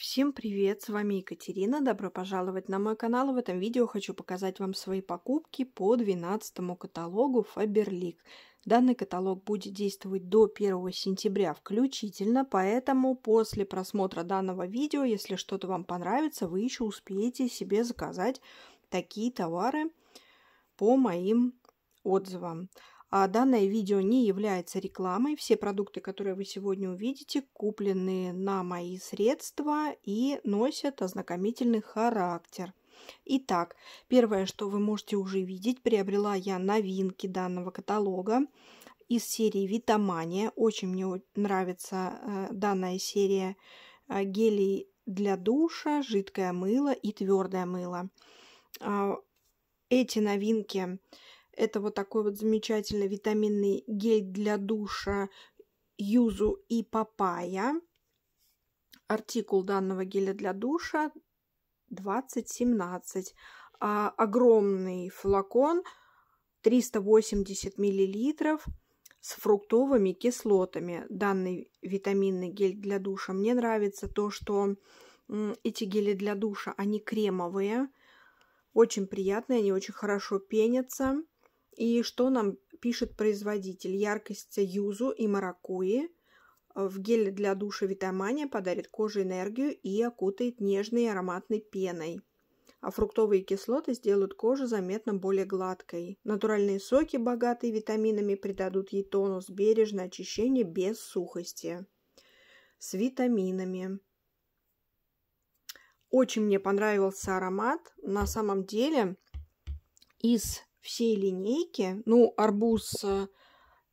Всем привет, с вами Екатерина, добро пожаловать на мой канал. В этом видео хочу показать вам свои покупки по 12 каталогу Faberlic. Данный каталог будет действовать до 1 сентября включительно, поэтому после просмотра данного видео, если что-то вам понравится, вы еще успеете себе заказать такие товары по моим отзывам. А данное видео не является рекламой. Все продукты, которые вы сегодня увидите, куплены на мои средства и носят ознакомительный характер. Итак, первое, что вы можете уже видеть, приобрела я новинки данного каталога из серии Витамания. Очень мне нравится э, данная серия э, гелей для душа, жидкое мыло и твердое мыло. А, эти новинки это вот такой вот замечательный витаминный гель для душа юзу и папайя. Артикул данного геля для душа 2017. А, огромный флакон 380 миллилитров с фруктовыми кислотами. Данный витаминный гель для душа. Мне нравится то, что эти гели для душа, они кремовые, очень приятные, они очень хорошо пенятся. И что нам пишет производитель? Яркость юзу и маракуи э, в геле для душа витамания подарит коже энергию и окутает нежной ароматной пеной. А фруктовые кислоты сделают кожу заметно более гладкой. Натуральные соки, богатые витаминами, придадут ей тонус, бережное очищение без сухости. С витаминами. Очень мне понравился аромат. На самом деле из всей линейки. Ну, арбуз э,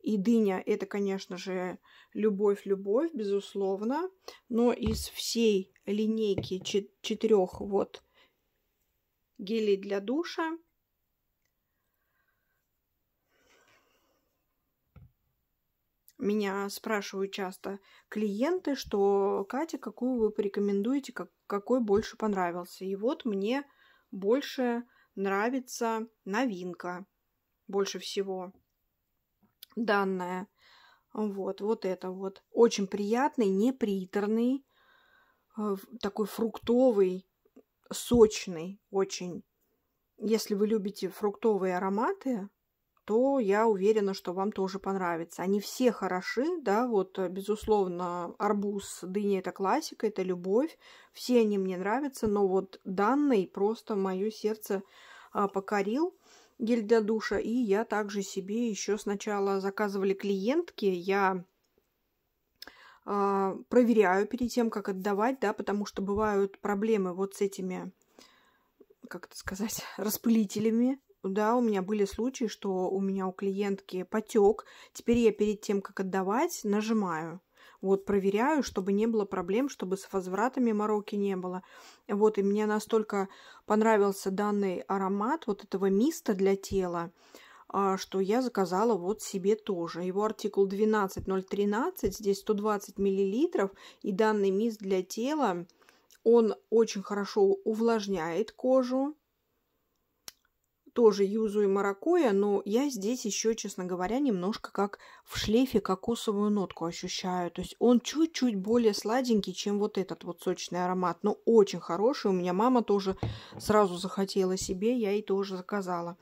и дыня – это, конечно же, любовь-любовь, безусловно. Но из всей линейки четырех вот гелей для душа Меня спрашивают часто клиенты, что Катя, какую вы порекомендуете, как, какой больше понравился. И вот мне больше нравится новинка больше всего данная. Вот, вот это вот. Очень приятный, неприторный, э, такой фруктовый, сочный очень. Если вы любите фруктовые ароматы, то я уверена, что вам тоже понравится. Они все хороши, да, вот, э, безусловно, арбуз, дыня – это классика, это любовь, все они мне нравятся, но вот данный просто мое сердце а, покорил гель для душа, и я также себе еще сначала заказывали клиентки, я а, проверяю перед тем, как отдавать, да, потому что бывают проблемы вот с этими, как это сказать, распылителями, да, у меня были случаи, что у меня у клиентки потек. Теперь я перед тем, как отдавать, нажимаю. Вот проверяю, чтобы не было проблем, чтобы с возвратами мороки не было. Вот, и мне настолько понравился данный аромат вот этого миста для тела, а, что я заказала вот себе тоже. Его артикул 12013, здесь 120 миллилитров, и данный мист для тела, он очень хорошо увлажняет кожу, тоже юзу юзаю маракуя, но я здесь еще, честно говоря, немножко как в шлейфе кокосовую нотку ощущаю. То есть он чуть-чуть более сладенький, чем вот этот вот сочный аромат, но очень хороший. У меня мама тоже сразу захотела себе, я ей тоже заказала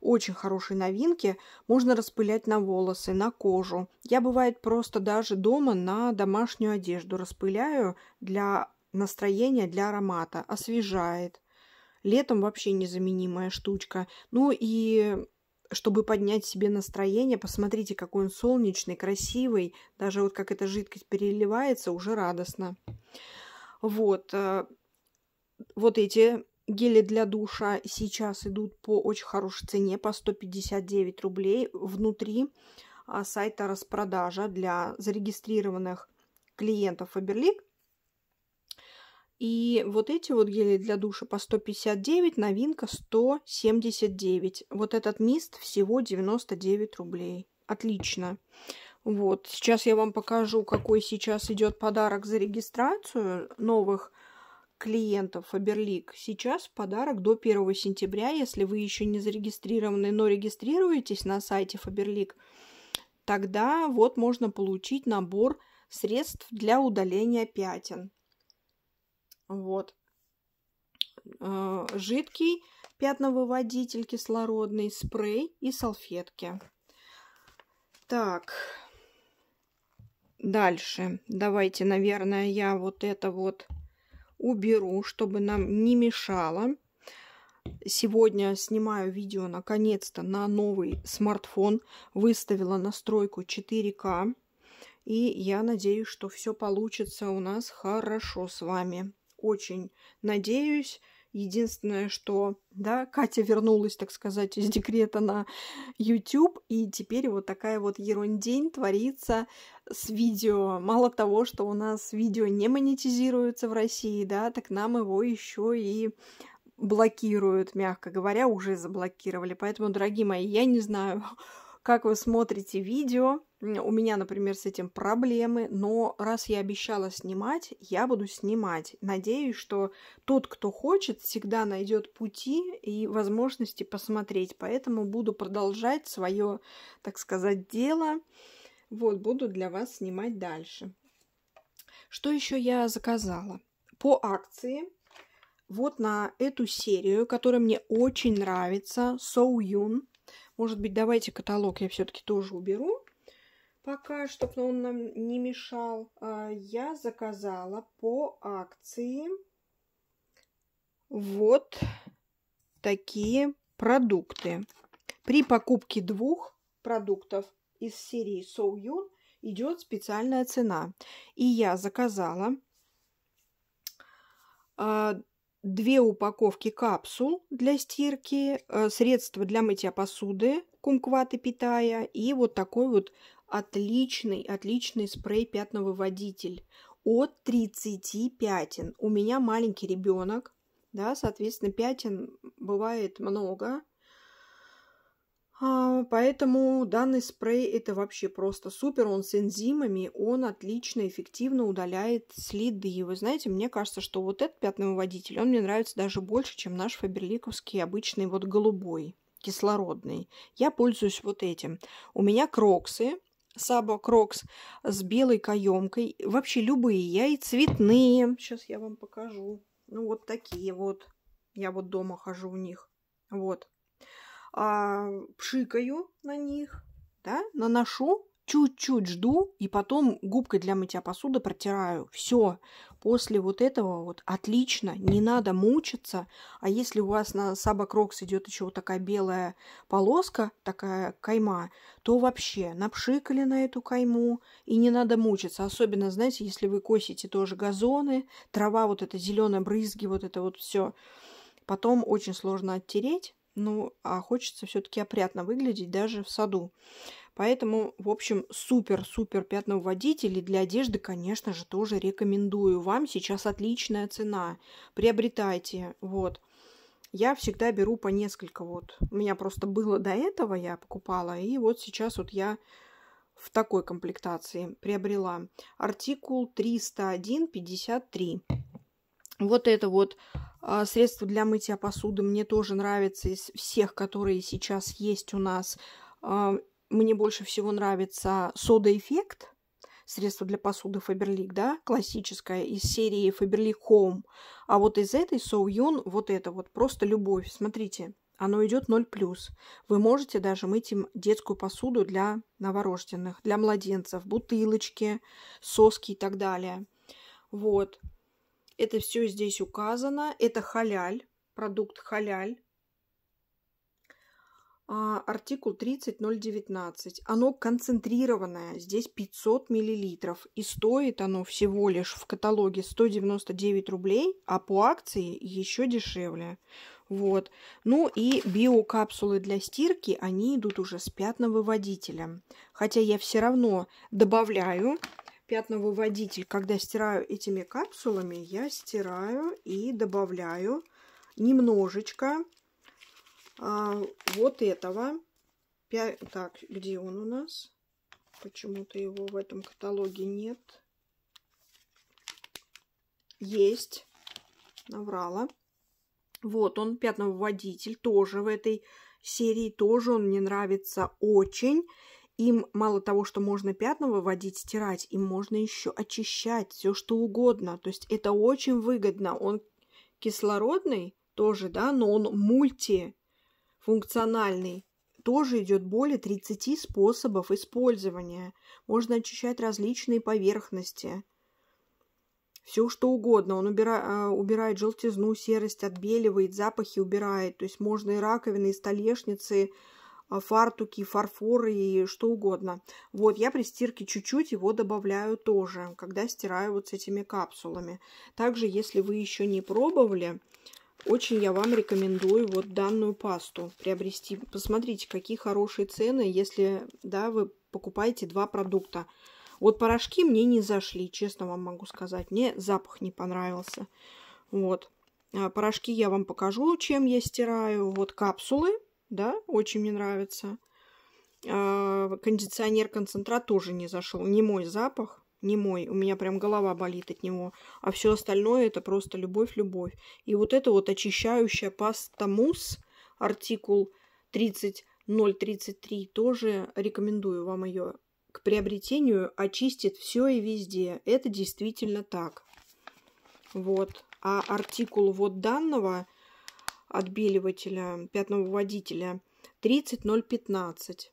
очень хорошие новинки. Можно распылять на волосы, на кожу. Я, бывает, просто даже дома на домашнюю одежду распыляю для настроения, для аромата. Освежает. Летом вообще незаменимая штучка. Ну и чтобы поднять себе настроение, посмотрите, какой он солнечный, красивый. Даже вот как эта жидкость переливается, уже радостно. Вот. Э, вот эти гели для душа сейчас идут по очень хорошей цене, по 159 рублей. Внутри а, сайта распродажа для зарегистрированных клиентов Фаберлик и вот эти вот гели для душа по 159, новинка 179. Вот этот мист всего 99 рублей. Отлично. Вот, сейчас я вам покажу, какой сейчас идет подарок за регистрацию новых клиентов Faberlic. Сейчас подарок до 1 сентября, если вы еще не зарегистрированы, но регистрируетесь на сайте Faberlic, тогда вот можно получить набор средств для удаления пятен. Вот. Э, жидкий пятновыводитель кислородный, спрей и салфетки. Так, дальше. Давайте, наверное, я вот это вот уберу, чтобы нам не мешало. Сегодня снимаю видео наконец-то на новый смартфон. Выставила настройку 4К. И я надеюсь, что все получится у нас хорошо с вами очень надеюсь. Единственное, что, да, Катя вернулась, так сказать, из декрета на YouTube, и теперь вот такая вот ерундень творится с видео. Мало того, что у нас видео не монетизируется в России, да, так нам его еще и блокируют, мягко говоря, уже заблокировали. Поэтому, дорогие мои, я не знаю, как вы смотрите видео. У меня, например, с этим проблемы, но раз я обещала снимать, я буду снимать. Надеюсь, что тот, кто хочет, всегда найдет пути и возможности посмотреть. Поэтому буду продолжать свое, так сказать, дело. Вот, буду для вас снимать дальше. Что еще я заказала? По акции вот на эту серию, которая мне очень нравится, So Yun. Может быть, давайте каталог я все-таки тоже уберу. Пока, чтобы он нам не мешал, а, я заказала по акции вот такие продукты. При покупке двух продуктов из серии Соуюн so идет специальная цена. И я заказала а, две упаковки капсул для стирки, э, средства для мытья посуды, кумкваты питая и вот такой вот отличный, отличный спрей пятновыводитель от 30 пятен. У меня маленький ребенок, да, соответственно, пятен бывает много, а, поэтому данный спрей это вообще просто супер. Он с энзимами, он отлично, эффективно удаляет следы. И Вы знаете, мне кажется, что вот этот пятновыводитель, он мне нравится даже больше, чем наш фаберликовский обычный вот голубой, кислородный. Я пользуюсь вот этим. У меня кроксы, Сабо Крокс с белой каемкой. Вообще любые. Я и цветные. Сейчас я вам покажу. Ну, вот такие вот. Я вот дома хожу в них. Вот а, пшикаю на них, да, наношу, чуть-чуть жду и потом губкой для мытья посуды протираю. Все. После вот этого вот отлично, не надо мучиться. А если у вас на сабокрокс идет еще вот такая белая полоска, такая кайма, то вообще напшикали на эту кайму и не надо мучиться. Особенно, знаете, если вы косите тоже газоны, трава вот эта зеленая брызги, вот это вот все. Потом очень сложно оттереть ну, а хочется все-таки опрятно выглядеть даже в саду. Поэтому, в общем, супер-супер пятновыводители для одежды, конечно же, тоже рекомендую. Вам сейчас отличная цена. Приобретайте. Вот. Я всегда беру по несколько. Вот. У меня просто было до этого, я покупала. И вот сейчас вот я в такой комплектации приобрела. Артикул 301-53. Вот это вот а, средство для мытья посуды мне тоже нравится из всех, которые сейчас есть у нас. А, мне больше всего нравится сода эффект средство для посуды Faberlic, да, классическое, из серии Faberlic Home. А вот из этой Соуюн, so вот это вот, просто любовь. Смотрите, оно идет 0+. Вы можете даже мыть им детскую посуду для новорожденных, для младенцев, бутылочки, соски и так далее. Вот. Это все здесь указано. Это халяль, продукт халяль. А, артикул 30019. Оно концентрированное, здесь 500 миллилитров. И стоит оно всего лишь в каталоге 199 рублей, а по акции еще дешевле. Вот. Ну и биокапсулы для стирки, они идут уже с пятновыводителем. Хотя я все равно добавляю пятновыводитель, когда стираю этими капсулами, я стираю и добавляю немножечко а, вот этого. Пя... Так, где он у нас? Почему-то его в этом каталоге нет. Есть. Наврала. Вот он, пятновыводитель, тоже в этой серии, тоже он мне нравится очень. Им мало того, что можно пятна выводить, стирать, им можно еще очищать все что угодно. То есть это очень выгодно. Он кислородный тоже, да, но он мультифункциональный. Тоже идет более 30 способов использования. Можно очищать различные поверхности. Все что угодно. Он убира... Э, убирает желтизну, серость, отбеливает, запахи убирает. То есть можно и раковины, и столешницы, а, фартуки, фарфоры и что угодно. Вот, я при стирке чуть-чуть его добавляю тоже, когда стираю вот с этими капсулами. Также, если вы еще не пробовали, очень я вам рекомендую вот данную пасту приобрести. Посмотрите, какие хорошие цены, если, да, вы покупаете два продукта. Вот порошки мне не зашли, честно вам могу сказать. Мне запах не понравился. Вот. А, порошки я вам покажу, чем я стираю. Вот капсулы да, очень мне нравится. А, Кондиционер-концентрат тоже не зашел. Не мой запах, не мой. У меня прям голова болит от него. А все остальное это просто любовь-любовь. И вот это вот очищающая паста мус, артикул 30033, тоже рекомендую вам ее к приобретению. Очистит все и везде. Это действительно так. Вот. А артикул вот данного отбеливателя, пятновыводителя 30015.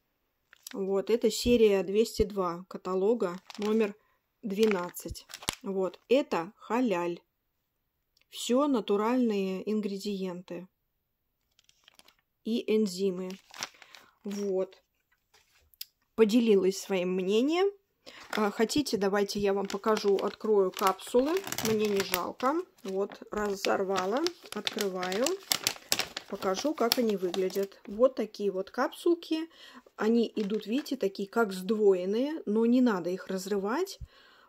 Вот, это серия 202 каталога номер 12. Вот, это халяль. Все натуральные ингредиенты и энзимы. Вот. Поделилась своим мнением. А, хотите, давайте я вам покажу, открою капсулы. Мне не жалко. Вот, разорвала, открываю покажу, как они выглядят. Вот такие вот капсулки. Они идут, видите, такие как сдвоенные, но не надо их разрывать.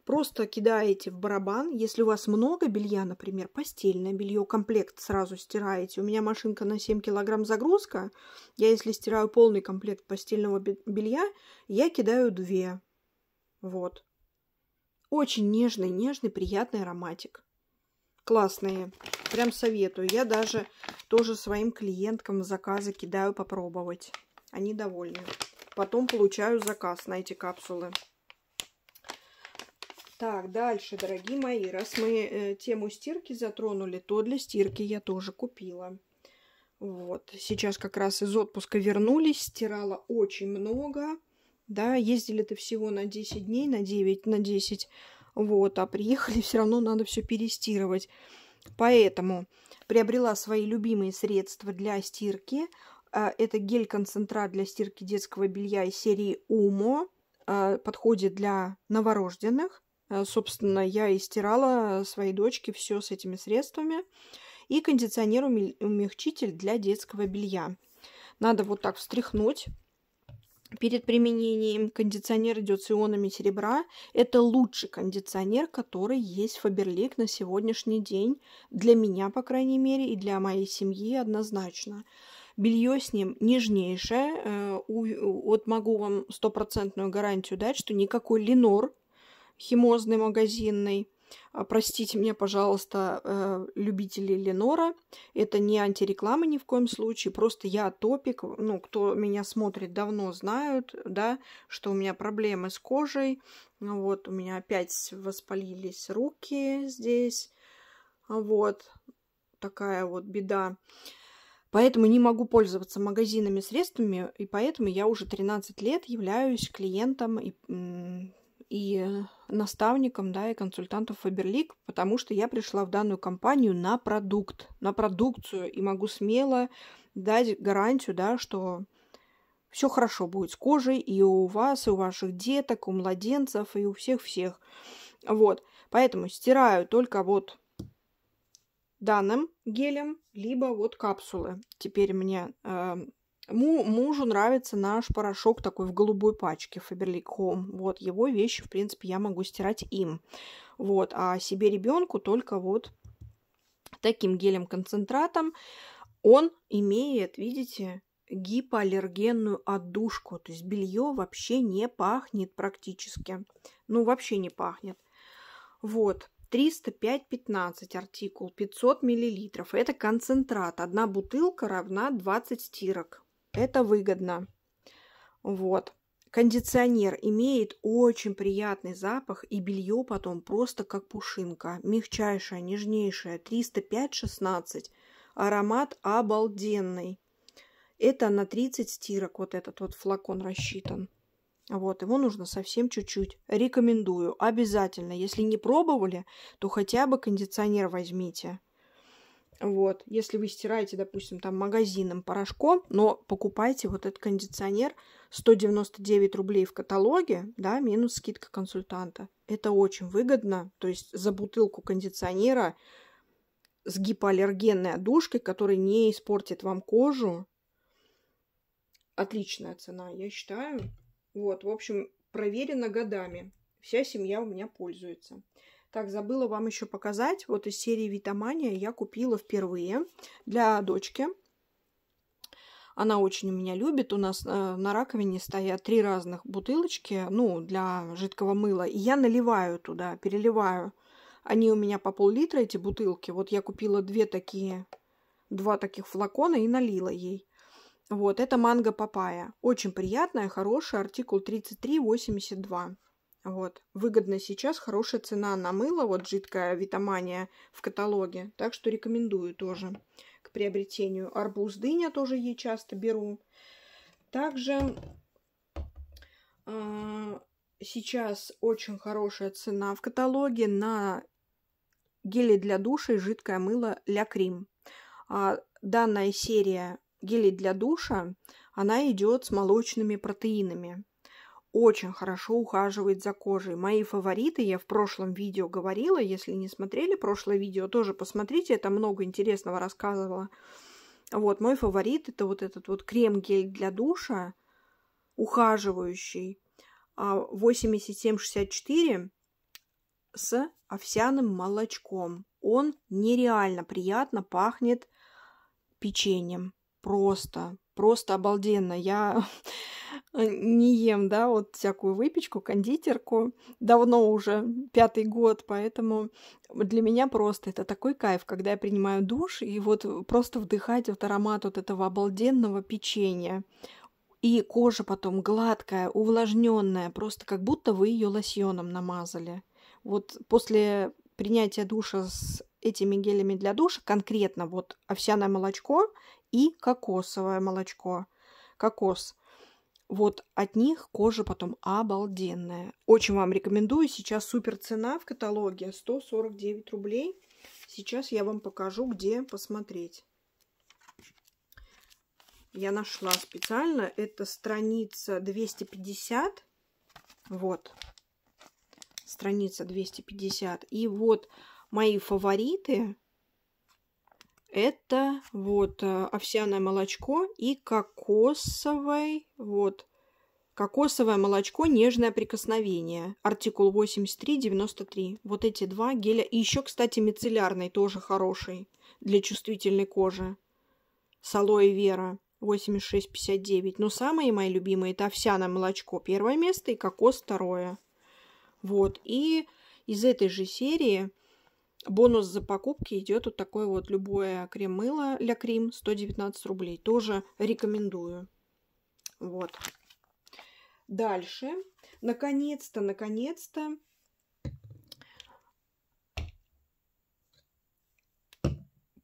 Просто кидаете в барабан. Если у вас много белья, например, постельное белье, комплект сразу стираете. У меня машинка на 7 килограмм загрузка. Я, если стираю полный комплект постельного белья, я кидаю две. Вот. Очень нежный, нежный, приятный ароматик классные. Прям советую. Я даже тоже своим клиенткам заказы кидаю попробовать. Они довольны. Потом получаю заказ на эти капсулы. Так, дальше, дорогие мои, раз мы э, тему стирки затронули, то для стирки я тоже купила. Вот, сейчас как раз из отпуска вернулись, стирала очень много, да, ездили-то всего на 10 дней, на 9, на 10, вот, а приехали, все равно надо все перестирывать. Поэтому приобрела свои любимые средства для стирки. А, это гель-концентрат для стирки детского белья из серии Умо. А, подходит для новорожденных. А, собственно, я и стирала своей дочке все с этими средствами. И кондиционер-умягчитель для детского белья. Надо вот так встряхнуть перед применением кондиционер идет с ионами серебра. Это лучший кондиционер, который есть в Фаберлик на сегодняшний день. Для меня, по крайней мере, и для моей семьи однозначно. Белье с ним нежнейшее. Э, вот могу вам стопроцентную гарантию дать, что никакой Ленор химозный магазинный а, простите меня, пожалуйста, э, любители Ленора. Это не антиреклама ни в коем случае. Просто я топик. Ну, кто меня смотрит давно, знают, да, что у меня проблемы с кожей. Вот, у меня опять воспалились руки здесь. Вот, такая вот беда. Поэтому не могу пользоваться магазинами средствами, и поэтому я уже 13 лет являюсь клиентом и и наставником, да, и консультантом Faberlic, потому что я пришла в данную компанию на продукт, на продукцию, и могу смело дать гарантию, да, что все хорошо будет с кожей и у вас, и у ваших деток, у младенцев, и у всех-всех. Вот. Поэтому стираю только вот данным гелем, либо вот капсулы. Теперь мне э, Му, мужу нравится наш порошок такой в голубой пачке Faberlic Home. Вот, его вещи, в принципе, я могу стирать им. Вот, а себе ребенку только вот таким гелем-концентратом. Он имеет, видите, гипоаллергенную отдушку. То есть белье вообще не пахнет практически. Ну, вообще не пахнет. Вот. 305-15 артикул, 500 миллилитров. Это концентрат. Одна бутылка равна 20 стирок. Это выгодно. Вот. Кондиционер имеет очень приятный запах, и белье потом просто как пушинка. Мягчайшее, нежнейшее, 305-16. Аромат обалденный. Это на 30 стирок вот этот вот флакон рассчитан. Вот, его нужно совсем чуть-чуть. Рекомендую, обязательно. Если не пробовали, то хотя бы кондиционер возьмите. Вот, если вы стираете, допустим, там магазином порошком, но покупайте вот этот кондиционер 199 рублей в каталоге, да, минус скидка консультанта. Это очень выгодно, то есть за бутылку кондиционера с гипоаллергенной одушкой, который не испортит вам кожу. Отличная цена, я считаю. Вот, в общем, проверено годами. Вся семья у меня пользуется. Так, забыла вам еще показать. Вот из серии Витамания я купила впервые для дочки. Она очень у меня любит. У нас э, на раковине стоят три разных бутылочки, ну, для жидкого мыла. И я наливаю туда, переливаю. Они у меня по пол-литра, эти бутылки. Вот я купила две такие, два таких флакона и налила ей. Вот, это манго Папайя. Очень приятная, хороший артикул 3382. Вот. Выгодно сейчас, хорошая цена на мыло, вот жидкая витамания в каталоге. Так что рекомендую тоже к приобретению. Арбуз дыня тоже ей часто беру. Также э, сейчас очень хорошая цена в каталоге на гели для душа и жидкое мыло Ля Крим. А данная серия гелей для душа, она идет с молочными протеинами очень хорошо ухаживает за кожей. Мои фавориты, я в прошлом видео говорила, если не смотрели прошлое видео, тоже посмотрите, это много интересного рассказывала. Вот, мой фаворит это вот этот вот крем-гель для душа, ухаживающий, 8764 а, с овсяным молочком. Он нереально приятно пахнет печеньем просто, просто обалденно. Я не ем, да, вот всякую выпечку, кондитерку. Давно уже, пятый год, поэтому для меня просто это такой кайф, когда я принимаю душ и вот просто вдыхать вот аромат вот этого обалденного печенья. И кожа потом гладкая, увлажненная, просто как будто вы ее лосьоном намазали. Вот после принятия душа с этими гелями для душа, конкретно вот овсяное молочко – и кокосовое молочко. Кокос. Вот от них кожа потом обалденная. Очень вам рекомендую. Сейчас супер цена в каталоге 149 рублей. Сейчас я вам покажу, где посмотреть. Я нашла специально. Это страница 250. Вот. Страница 250. И вот мои фавориты это вот э, овсяное молочко и кокосовое, вот, кокосовое молочко «Нежное прикосновение», артикул 83-93. Вот эти два геля. И еще, кстати, мицеллярный тоже хороший для чувствительной кожи. С алоэ вера 86,59. Но самые мои любимые – это овсяное молочко первое место и кокос второе. Вот. И из этой же серии Бонус за покупки идет вот такое вот любое крем-мыло для крем 119 рублей. Тоже рекомендую. Вот. Дальше. Наконец-то, наконец-то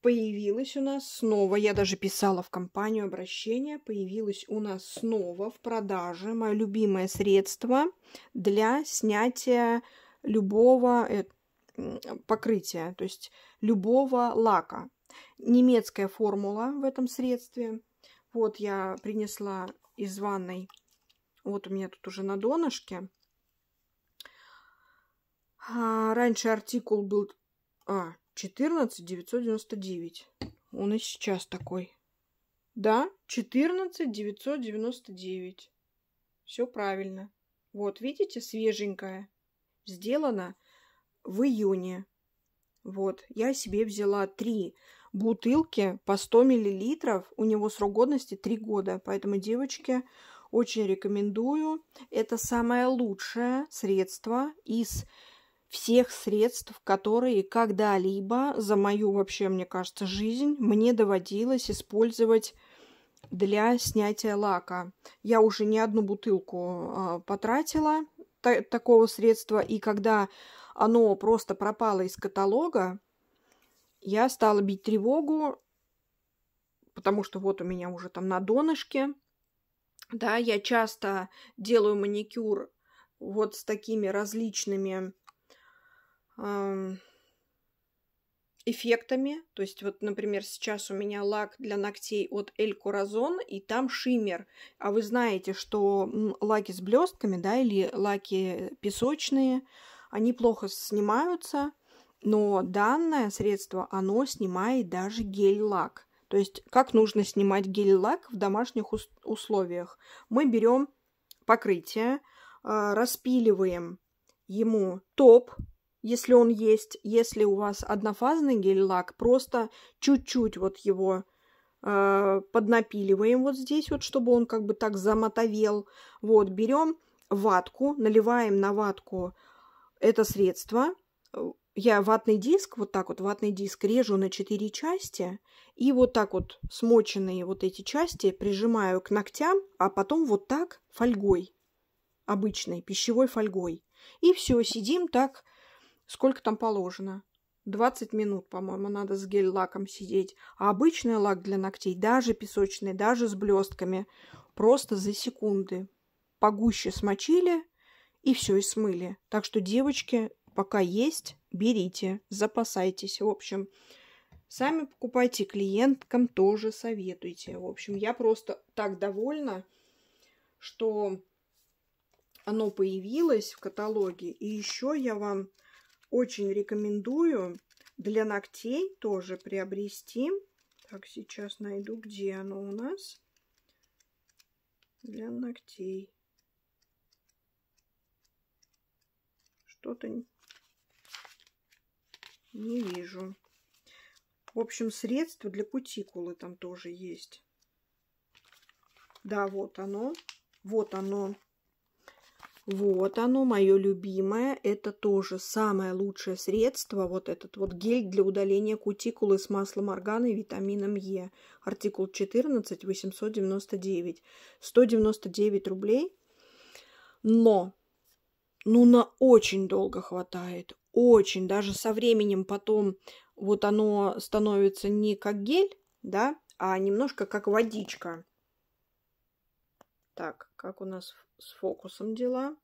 появилась у нас снова, я даже писала в компанию обращение, появилась у нас снова в продаже мое любимое средство для снятия любого э, покрытия, то есть любого лака. Немецкая формула в этом средстве. Вот я принесла из ванной. Вот у меня тут уже на донышке. А, раньше артикул был а, 14 999. Он и сейчас такой. Да, 14 999. Все правильно. Вот, видите, свеженькая. Сделано в июне. Вот, я себе взяла три бутылки по 100 миллилитров. У него срок годности 3 года, поэтому, девочки, очень рекомендую. Это самое лучшее средство из всех средств, которые когда-либо за мою вообще, мне кажется, жизнь мне доводилось использовать для снятия лака. Я уже не одну бутылку э, потратила, та- такого средства, и когда оно просто пропало из каталога, я стала бить тревогу, потому что вот у меня уже там на донышке, да, я часто делаю маникюр вот с такими различными э, эффектами. То есть вот, например, сейчас у меня лак для ногтей от Эль Куразон, и там шиммер. А вы знаете, что лаки с блестками, да, или лаки песочные, они плохо снимаются, но данное средство, оно снимает даже гель-лак. То есть как нужно снимать гель-лак в домашних условиях? Мы берем покрытие, а, распиливаем ему топ, если он есть, если у вас однофазный гель-лак, просто чуть-чуть вот его э, поднапиливаем вот здесь вот, чтобы он как бы так замотовел. Вот, берем ватку, наливаем на ватку это средство. Я ватный диск, вот так вот, ватный диск режу на 4 части, и вот так вот смоченные вот эти части прижимаю к ногтям, а потом вот так фольгой, обычной пищевой фольгой. И все, сидим так Сколько там положено? Двадцать минут, по-моему, надо с гель-лаком сидеть. А обычный лак для ногтей, даже песочный, даже с блестками, просто за секунды погуще смочили и все, и смыли. Так что, девочки, пока есть, берите, запасайтесь. В общем, сами покупайте, клиенткам тоже советуйте. В общем, я просто так довольна, что оно появилось в каталоге. И еще я вам очень рекомендую для ногтей тоже приобрести. Так, сейчас найду, где оно у нас. Для ногтей. Что-то не вижу. В общем, средство для кутикулы там тоже есть. Да, вот оно. Вот оно. Вот оно, мое любимое. Это тоже самое лучшее средство. Вот этот вот гель для удаления кутикулы с маслом органа и витамином Е. Артикул 14, 899. 199 рублей. Но, ну, на очень долго хватает. Очень. Даже со временем потом вот оно становится не как гель, да, а немножко как водичка. Так, как у нас с фокусом дела.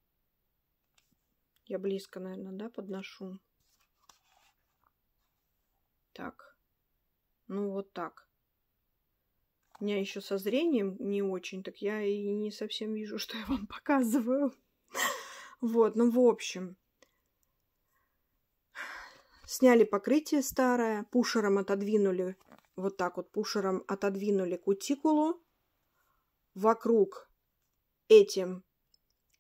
Я близко, наверное, да, подношу. Так. Ну, вот так. У меня еще со зрением не очень, так я и не совсем вижу, что я вам показываю. Вот, ну, в общем. Сняли покрытие старое, пушером отодвинули, вот так вот пушером отодвинули кутикулу. Вокруг этим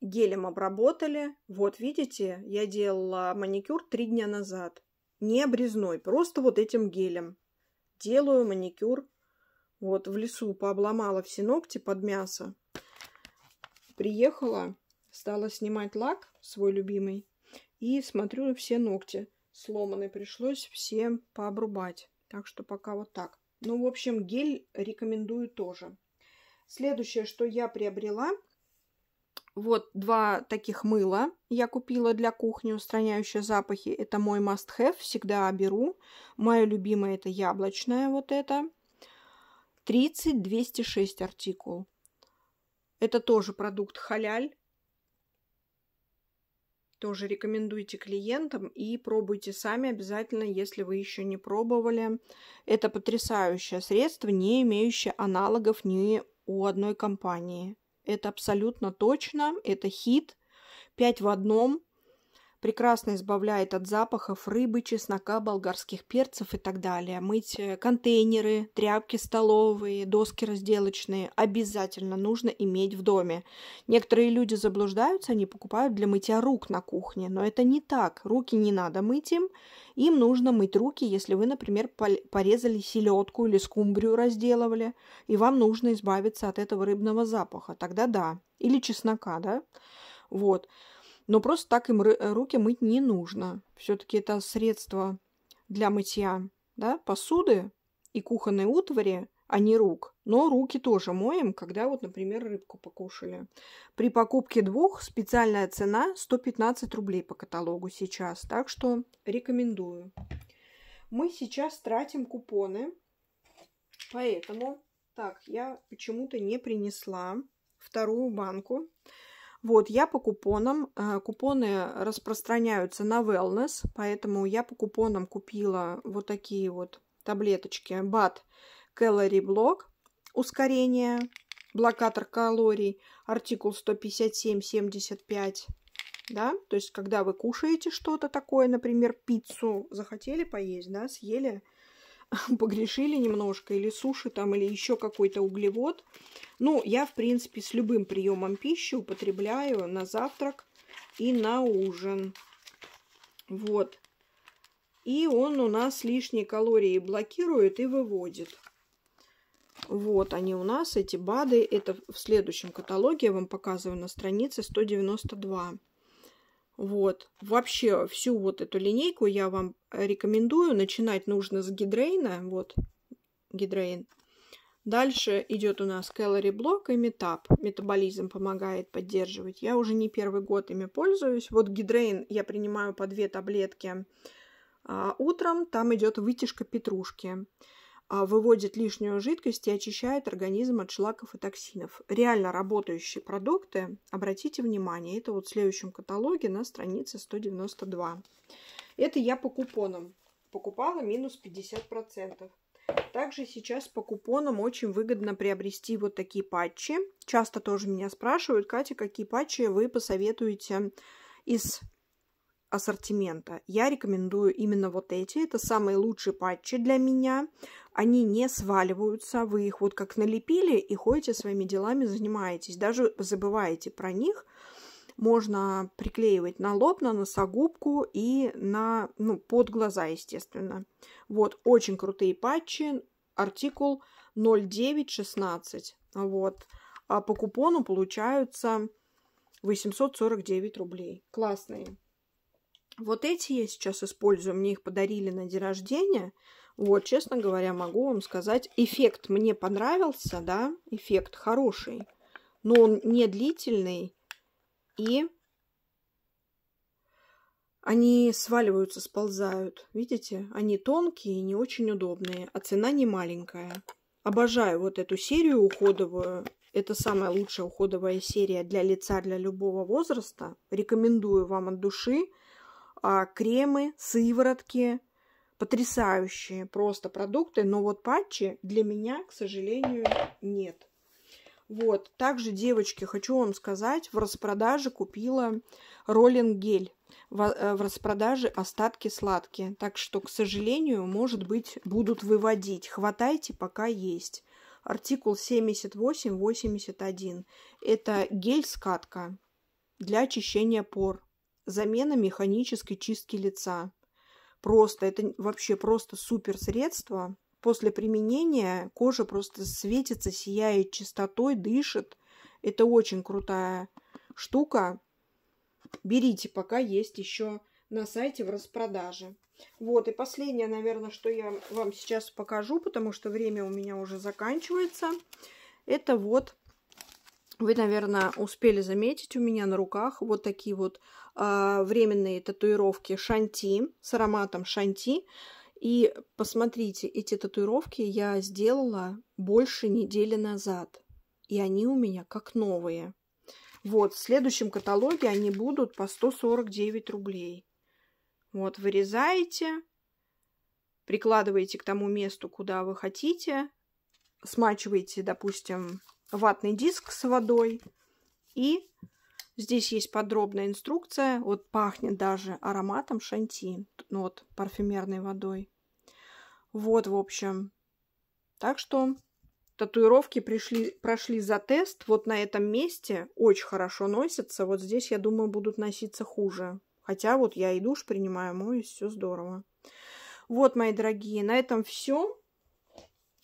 гелем обработали. Вот видите, я делала маникюр три дня назад. Не обрезной, просто вот этим гелем. Делаю маникюр. Вот в лесу пообломала все ногти под мясо. Приехала, стала снимать лак, свой любимый. И смотрю, все ногти сломаны. Пришлось все пообрубать. Так что пока вот так. Ну, в общем, гель рекомендую тоже. Следующее, что я приобрела – вот два таких мыла я купила для кухни, устраняющие запахи. Это мой must-have, всегда беру. Мое любимое это яблочное вот это. 30-206 артикул. Это тоже продукт халяль. Тоже рекомендуйте клиентам и пробуйте сами обязательно, если вы еще не пробовали. Это потрясающее средство, не имеющее аналогов ни у одной компании. Это абсолютно точно, это хит. Пять в одном прекрасно избавляет от запахов рыбы, чеснока, болгарских перцев и так далее. Мыть э, контейнеры, тряпки столовые, доски разделочные обязательно нужно иметь в доме. Некоторые люди заблуждаются, они покупают для мытья рук на кухне, но это не так. Руки не надо мыть им, им нужно мыть руки, если вы, например, порезали селедку или скумбрию разделывали, и вам нужно избавиться от этого рыбного запаха. Тогда да. Или чеснока, да? Вот но просто так им э, руки мыть не нужно. Все-таки это средство для мытья да, посуды и кухонной утвари, а не рук. Но руки тоже моем, когда вот, например, рыбку покушали. При покупке двух специальная цена 115 рублей по каталогу сейчас, так что рекомендую. Мы сейчас тратим купоны, поэтому... Так, я почему-то не принесла вторую банку. Вот, я по купонам. Э, купоны распространяются на wellness, поэтому я по купонам купила вот такие вот таблеточки. Бат Calorie Block, ускорение, блокатор калорий, артикул 157.75. Да, то есть, когда вы кушаете что-то такое, например, пиццу захотели поесть, да, съели, погрешили немножко, или суши там, или еще какой-то углевод, ну, я, в принципе, с любым приемом пищи употребляю на завтрак и на ужин. Вот. И он у нас лишние калории блокирует и выводит. Вот они у нас, эти БАДы. Это в следующем каталоге я вам показываю на странице 192. Вот. Вообще всю вот эту линейку я вам рекомендую. Начинать нужно с гидрейна. Вот, гидрейн. Дальше идет у нас Calorie Block и Метап. Метаболизм помогает поддерживать. Я уже не первый год ими пользуюсь. Вот Гидрейн я принимаю по две таблетки а, утром. Там идет вытяжка петрушки. А, выводит лишнюю жидкость и очищает организм от шлаков и токсинов. Реально работающие продукты, обратите внимание, это вот в следующем каталоге на странице 192. Это я по купонам покупала минус 50%. процентов. Также сейчас по купонам очень выгодно приобрести вот такие патчи. Часто тоже меня спрашивают, Катя, какие патчи вы посоветуете из ассортимента. Я рекомендую именно вот эти. Это самые лучшие патчи для меня. Они не сваливаются. Вы их вот как налепили и ходите своими делами, занимаетесь. Даже забываете про них – можно приклеивать на лоб, на носогубку и на, ну, под глаза, естественно. Вот, очень крутые патчи, артикул 0916, вот. А по купону получаются 849 рублей. Классные. Вот эти я сейчас использую, мне их подарили на день рождения. Вот, честно говоря, могу вам сказать, эффект мне понравился, да, эффект хороший, но он не длительный, и они сваливаются, сползают. Видите? Они тонкие, и не очень удобные, а цена не маленькая. Обожаю вот эту серию уходовую. Это самая лучшая уходовая серия для лица для любого возраста. Рекомендую вам от души. А, кремы, сыворотки, потрясающие просто продукты. Но вот патчи для меня, к сожалению, нет. Вот. Также, девочки, хочу вам сказать, в распродаже купила роллинг гель. В, э, в распродаже остатки сладкие. Так что, к сожалению, может быть, будут выводить. Хватайте, пока есть. Артикул 7881. Это гель-скатка для очищения пор. Замена механической чистки лица. Просто, это вообще просто супер средство После применения кожа просто светится, сияет чистотой, дышит. Это очень крутая штука. Берите, пока есть еще на сайте в распродаже. Вот, и последнее, наверное, что я вам сейчас покажу, потому что время у меня уже заканчивается. Это вот, вы, наверное, успели заметить у меня на руках вот такие вот э, временные татуировки шанти с ароматом шанти. И посмотрите, эти татуировки я сделала больше недели назад. И они у меня как новые. Вот, в следующем каталоге они будут по 149 рублей. Вот, вырезаете, прикладываете к тому месту, куда вы хотите, смачиваете, допустим, ватный диск с водой. И здесь есть подробная инструкция. Вот пахнет даже ароматом шанти, ну вот парфюмерной водой. Вот, в общем. Так что татуировки пришли, прошли за тест. Вот на этом месте очень хорошо носятся. Вот здесь, я думаю, будут носиться хуже. Хотя вот я и душ принимаю, моюсь, все здорово. Вот, мои дорогие, на этом все.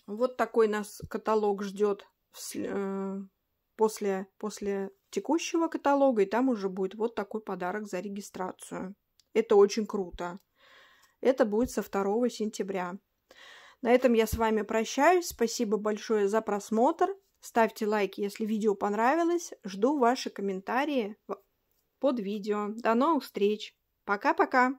Вот такой нас каталог ждет э, после, после текущего каталога, и там уже будет вот такой подарок за регистрацию. Это очень круто. Это будет со 2 сентября. На этом я с вами прощаюсь. Спасибо большое за просмотр. Ставьте лайк, если видео понравилось. Жду ваши комментарии под видео. До новых встреч. Пока-пока.